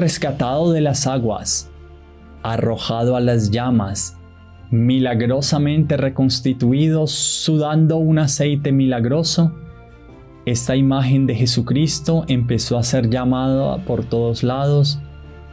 rescatado de las aguas, arrojado a las llamas, milagrosamente reconstituido, sudando un aceite milagroso, esta imagen de Jesucristo empezó a ser llamada por todos lados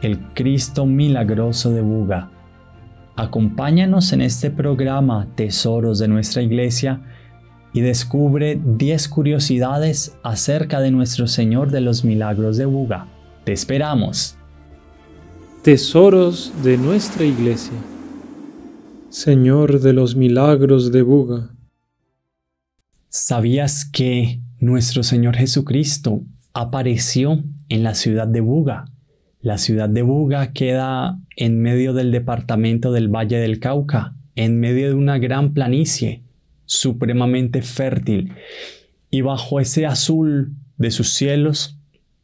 el Cristo milagroso de Buga. Acompáñanos en este programa Tesoros de nuestra Iglesia y descubre 10 curiosidades acerca de nuestro Señor de los Milagros de Buga. Te esperamos tesoros de nuestra iglesia. Señor de los milagros de Buga. ¿Sabías que nuestro Señor Jesucristo apareció en la ciudad de Buga? La ciudad de Buga queda en medio del departamento del Valle del Cauca, en medio de una gran planicie supremamente fértil, y bajo ese azul de sus cielos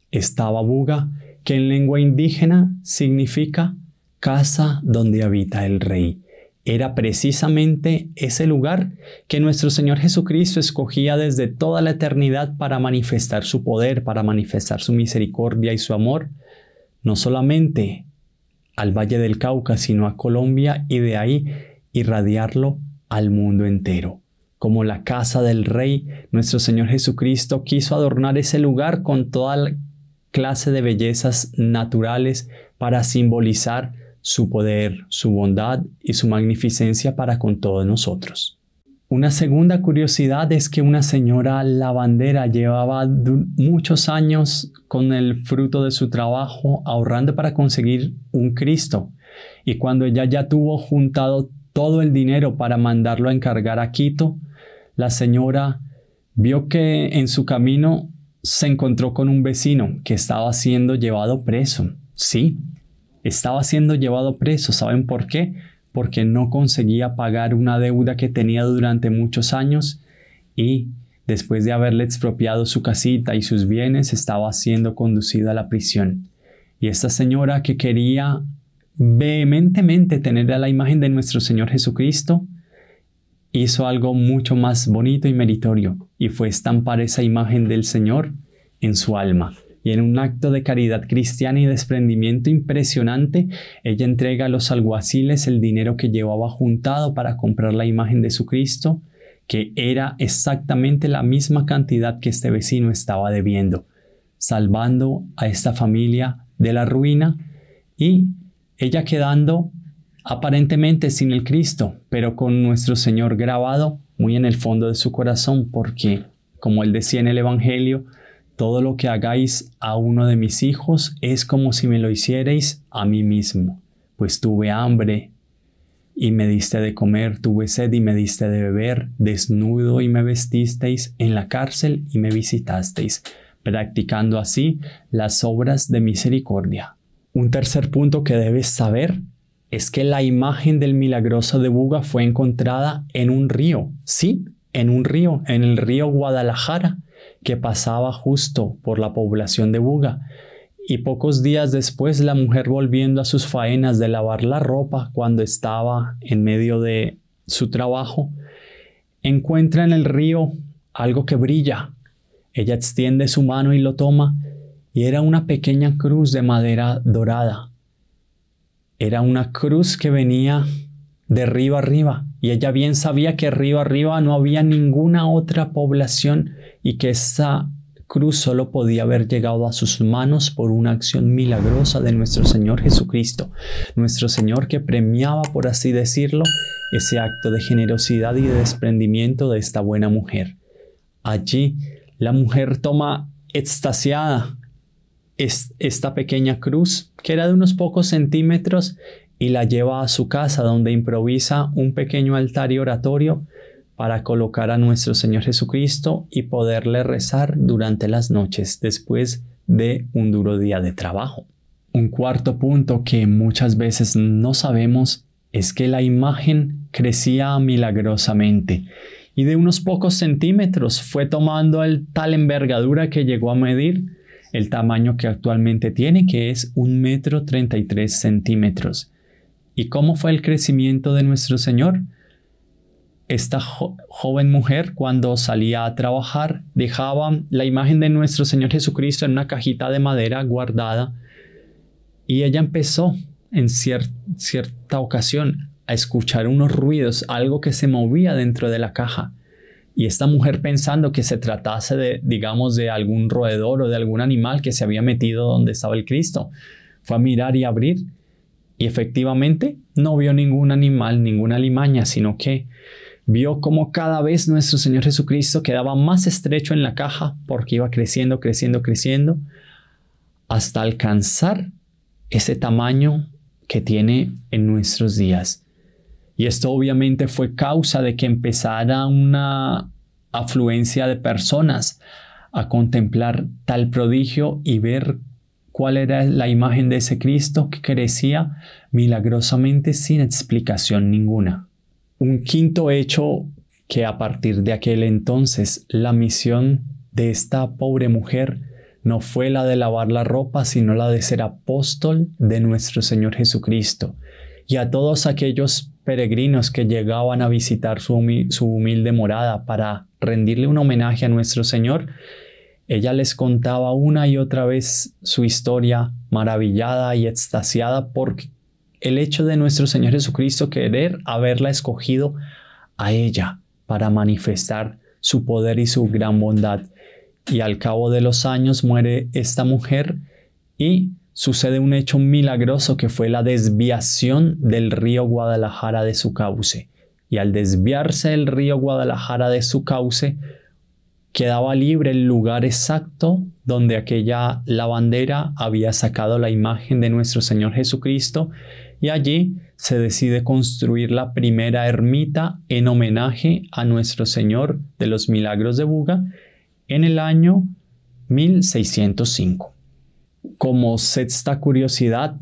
estaba Buga que en lengua indígena significa casa donde habita el rey. Era precisamente ese lugar que nuestro Señor Jesucristo escogía desde toda la eternidad para manifestar su poder, para manifestar su misericordia y su amor, no solamente al Valle del Cauca, sino a Colombia y de ahí irradiarlo al mundo entero. Como la casa del Rey, nuestro Señor Jesucristo quiso adornar ese lugar con toda clase de bellezas naturales para simbolizar su poder, su bondad y su magnificencia para con todos nosotros. Una segunda curiosidad es que una señora lavandera llevaba muchos años con el fruto de su trabajo ahorrando para conseguir un Cristo y cuando ella ya tuvo juntado todo el dinero para mandarlo a encargar a Quito, la señora vio que en su camino se encontró con un vecino que estaba siendo llevado preso. Sí, estaba siendo llevado preso. ¿Saben por qué? Porque no conseguía pagar una deuda que tenía durante muchos años y después de haberle expropiado su casita y sus bienes estaba siendo conducido a la prisión. Y esta señora que quería vehementemente tener a la imagen de nuestro Señor Jesucristo, hizo algo mucho más bonito y meritorio, y fue estampar esa imagen del Señor en su alma. Y en un acto de caridad cristiana y desprendimiento impresionante, ella entrega a los alguaciles el dinero que llevaba juntado para comprar la imagen de su Cristo, que era exactamente la misma cantidad que este vecino estaba debiendo, salvando a esta familia de la ruina y ella quedando aparentemente sin el Cristo, pero con nuestro Señor grabado muy en el fondo de su corazón, porque, como él decía en el Evangelio, todo lo que hagáis a uno de mis hijos es como si me lo hicierais a mí mismo, pues tuve hambre y me diste de comer, tuve sed y me diste de beber, desnudo y me vestisteis, en la cárcel y me visitasteis, practicando así las obras de misericordia. Un tercer punto que debes saber es que la imagen del milagroso de Buga fue encontrada en un río, sí, en un río, en el río Guadalajara, que pasaba justo por la población de Buga, y pocos días después la mujer volviendo a sus faenas de lavar la ropa cuando estaba en medio de su trabajo, encuentra en el río algo que brilla. Ella extiende su mano y lo toma, y era una pequeña cruz de madera dorada. Era una cruz que venía de arriba arriba, y ella bien sabía que río arriba no había ninguna otra población y que esa cruz solo podía haber llegado a sus manos por una acción milagrosa de nuestro Señor Jesucristo, nuestro Señor que premiaba, por así decirlo, ese acto de generosidad y de desprendimiento de esta buena mujer. Allí la mujer toma extasiada esta pequeña cruz que era de unos pocos centímetros, y la lleva a su casa donde improvisa un pequeño altar y oratorio para colocar a nuestro Señor Jesucristo y poderle rezar durante las noches después de un duro día de trabajo. Un cuarto punto que muchas veces no sabemos es que la imagen crecía milagrosamente y de unos pocos centímetros fue tomando el tal envergadura que llegó a medir el tamaño que actualmente tiene, que es un metro tres centímetros. ¿Y cómo fue el crecimiento de nuestro Señor? Esta joven mujer cuando salía a trabajar dejaba la imagen de nuestro Señor Jesucristo en una cajita de madera guardada y ella empezó en cierta ocasión a escuchar unos ruidos, algo que se movía dentro de la caja y esta mujer pensando que se tratase de, digamos, de algún roedor o de algún animal que se había metido donde estaba el Cristo. Fue a mirar y abrir y efectivamente no vio ningún animal, ninguna limaña, sino que vio como cada vez nuestro Señor Jesucristo quedaba más estrecho en la caja porque iba creciendo, creciendo, creciendo, hasta alcanzar ese tamaño que tiene en nuestros días. Y esto obviamente fue causa de que empezara una afluencia de personas a contemplar tal prodigio y ver cuál era la imagen de ese Cristo que crecía milagrosamente sin explicación ninguna. Un quinto hecho que a partir de aquel entonces la misión de esta pobre mujer no fue la de lavar la ropa, sino la de ser apóstol de nuestro Señor Jesucristo. Y a todos aquellos peregrinos que llegaban a visitar su, su humilde morada para rendirle un homenaje a nuestro Señor, ella les contaba una y otra vez su historia maravillada y extasiada por el hecho de nuestro Señor Jesucristo querer haberla escogido a ella para manifestar su poder y su gran bondad. Y al cabo de los años muere esta mujer y sucede un hecho milagroso que fue la desviación del río Guadalajara de su cauce. Y al desviarse el río Guadalajara de su cauce, quedaba libre el lugar exacto donde aquella lavandera había sacado la imagen de nuestro Señor Jesucristo y allí se decide construir la primera ermita en homenaje a nuestro Señor de los Milagros de Buga en el año 1605. Como sexta curiosidad,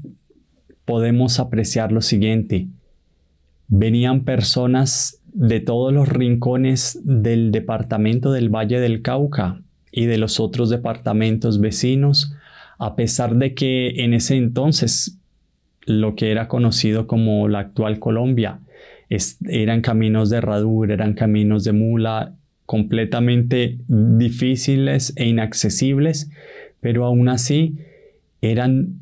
podemos apreciar lo siguiente. Venían personas de todos los rincones del departamento del Valle del Cauca y de los otros departamentos vecinos, a pesar de que en ese entonces lo que era conocido como la actual Colombia eran caminos de herradura, eran caminos de mula completamente difíciles e inaccesibles, pero aún así eran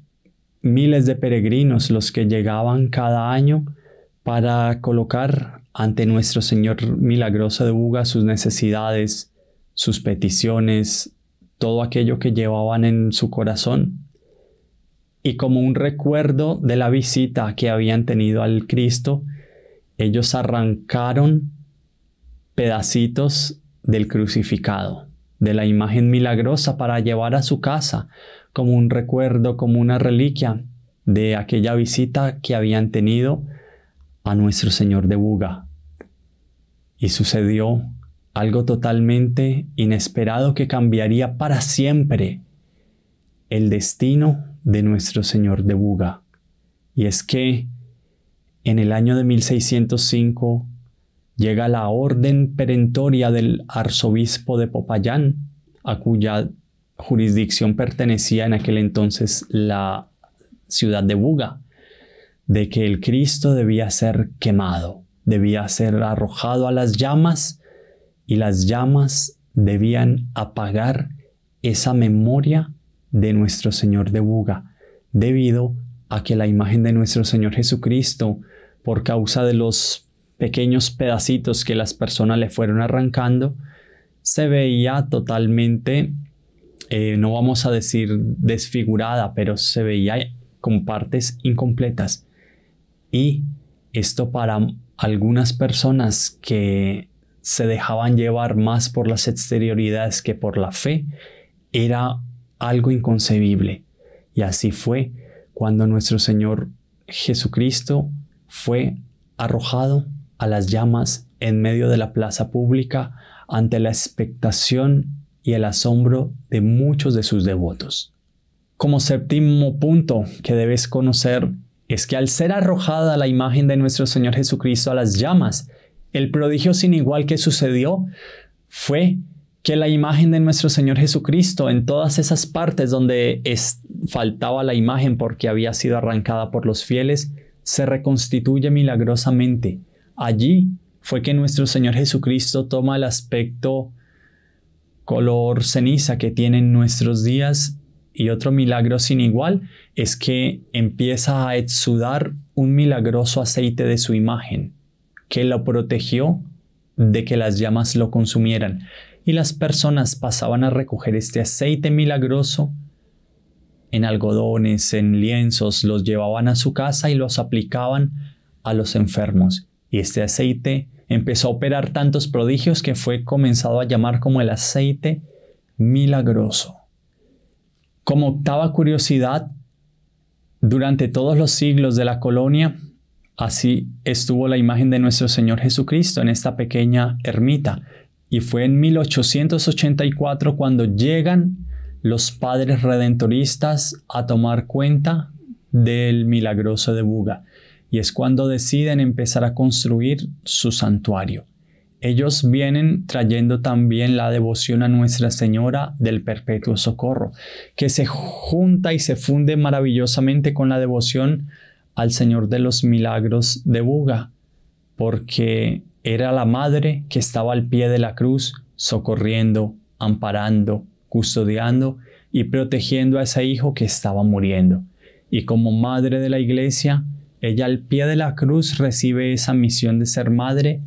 miles de peregrinos los que llegaban cada año para colocar ante nuestro Señor milagroso de Buga sus necesidades, sus peticiones, todo aquello que llevaban en su corazón. Y como un recuerdo de la visita que habían tenido al Cristo, ellos arrancaron pedacitos del crucificado, de la imagen milagrosa para llevar a su casa, como un recuerdo, como una reliquia de aquella visita que habían tenido a nuestro Señor de Buga. Y sucedió algo totalmente inesperado que cambiaría para siempre el destino de nuestro Señor de Buga. Y es que en el año de 1605 llega la orden perentoria del arzobispo de Popayán, a cuya jurisdicción pertenecía en aquel entonces la ciudad de Buga, de que el Cristo debía ser quemado, debía ser arrojado a las llamas y las llamas debían apagar esa memoria de nuestro Señor de Buga, debido a que la imagen de nuestro Señor Jesucristo, por causa de los pequeños pedacitos que las personas le fueron arrancando, se veía totalmente eh, no vamos a decir desfigurada, pero se veía con partes incompletas. Y esto para algunas personas que se dejaban llevar más por las exterioridades que por la fe, era algo inconcebible. Y así fue cuando nuestro Señor Jesucristo fue arrojado a las llamas en medio de la plaza pública ante la expectación y el asombro de muchos de sus devotos. Como séptimo punto que debes conocer es que al ser arrojada la imagen de nuestro Señor Jesucristo a las llamas, el prodigio sin igual que sucedió fue que la imagen de nuestro Señor Jesucristo en todas esas partes donde faltaba la imagen porque había sido arrancada por los fieles, se reconstituye milagrosamente. Allí fue que nuestro Señor Jesucristo toma el aspecto color ceniza que tienen nuestros días y otro milagro sin igual es que empieza a exudar un milagroso aceite de su imagen, que lo protegió de que las llamas lo consumieran. Y las personas pasaban a recoger este aceite milagroso en algodones, en lienzos, los llevaban a su casa y los aplicaban a los enfermos. Y este aceite empezó a operar tantos prodigios que fue comenzado a llamar como el aceite milagroso. Como octava curiosidad, durante todos los siglos de la colonia, así estuvo la imagen de nuestro Señor Jesucristo en esta pequeña ermita. Y fue en 1884 cuando llegan los padres redentoristas a tomar cuenta del milagroso de Buga y es cuando deciden empezar a construir su santuario. Ellos vienen trayendo también la devoción a Nuestra Señora del Perpetuo Socorro, que se junta y se funde maravillosamente con la devoción al Señor de los Milagros de Buga, porque era la madre que estaba al pie de la cruz, socorriendo, amparando, custodiando y protegiendo a ese hijo que estaba muriendo. Y como madre de la iglesia, ella al pie de la cruz recibe esa misión de ser madre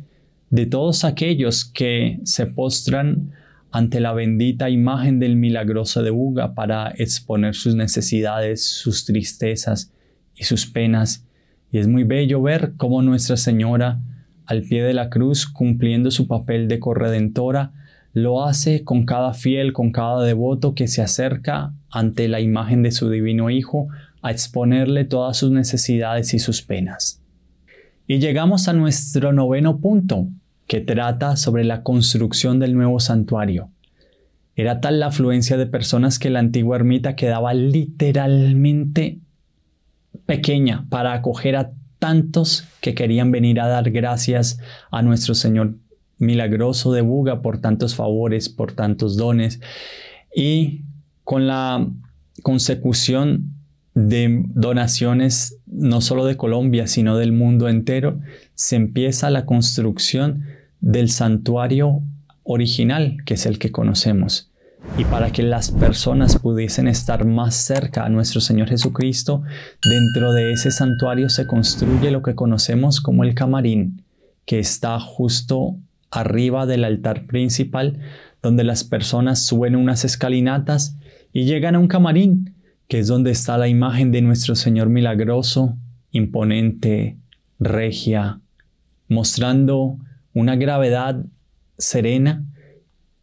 de todos aquellos que se postran ante la bendita imagen del milagroso de Uga para exponer sus necesidades, sus tristezas y sus penas. Y es muy bello ver cómo Nuestra Señora, al pie de la cruz, cumpliendo su papel de corredentora, lo hace con cada fiel, con cada devoto que se acerca ante la imagen de su divino Hijo a exponerle todas sus necesidades y sus penas. Y llegamos a nuestro noveno punto, que trata sobre la construcción del nuevo santuario. Era tal la afluencia de personas que la antigua ermita quedaba literalmente pequeña para acoger a tantos que querían venir a dar gracias a nuestro Señor milagroso de Buga por tantos favores, por tantos dones. Y con la consecución de donaciones no solo de Colombia, sino del mundo entero, se empieza la construcción del santuario original, que es el que conocemos. Y para que las personas pudiesen estar más cerca a nuestro Señor Jesucristo, dentro de ese santuario se construye lo que conocemos como el camarín, que está justo arriba del altar principal, donde las personas suben unas escalinatas y llegan a un camarín que es donde está la imagen de nuestro Señor milagroso, imponente, regia, mostrando una gravedad serena,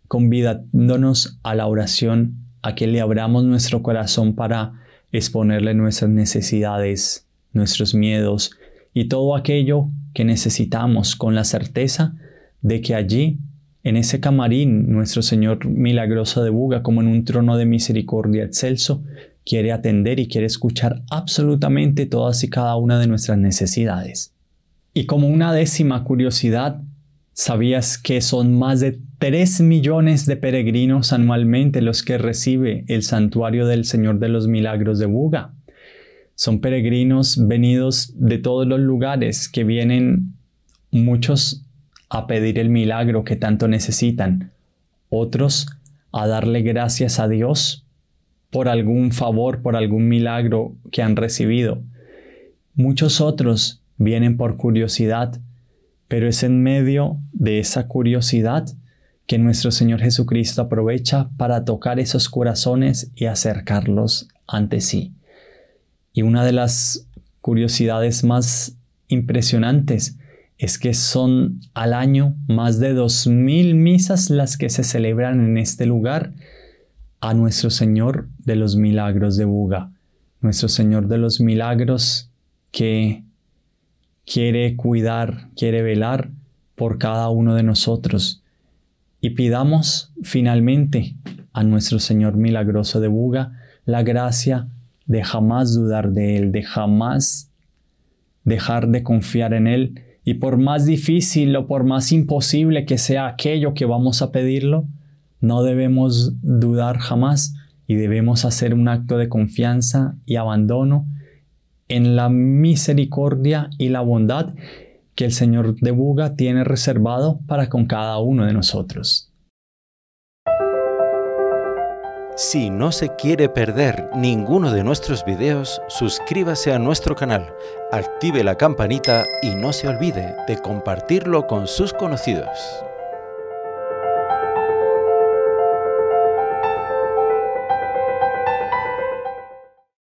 convidándonos a la oración, a que le abramos nuestro corazón para exponerle nuestras necesidades, nuestros miedos y todo aquello que necesitamos con la certeza de que allí, en ese camarín, nuestro Señor milagroso de Buga, como en un trono de misericordia excelso, quiere atender y quiere escuchar absolutamente todas y cada una de nuestras necesidades. Y como una décima curiosidad, ¿sabías que son más de 3 millones de peregrinos anualmente los que recibe el santuario del Señor de los Milagros de Buga? Son peregrinos venidos de todos los lugares que vienen muchos a pedir el milagro que tanto necesitan, otros a darle gracias a Dios por algún favor, por algún milagro que han recibido. Muchos otros vienen por curiosidad, pero es en medio de esa curiosidad que nuestro Señor Jesucristo aprovecha para tocar esos corazones y acercarlos ante sí. Y una de las curiosidades más impresionantes es que son al año más de 2.000 misas las que se celebran en este lugar a nuestro Señor de los Milagros de Buga, nuestro Señor de los Milagros que quiere cuidar, quiere velar por cada uno de nosotros. Y pidamos finalmente a nuestro Señor milagroso de Buga la gracia de jamás dudar de Él, de jamás dejar de confiar en Él. Y por más difícil o por más imposible que sea aquello que vamos a pedirlo, no debemos dudar jamás y debemos hacer un acto de confianza y abandono en la misericordia y la bondad que el Señor de Buga tiene reservado para con cada uno de nosotros. Si no se quiere perder ninguno de nuestros videos, suscríbase a nuestro canal, active la campanita y no se olvide de compartirlo con sus conocidos.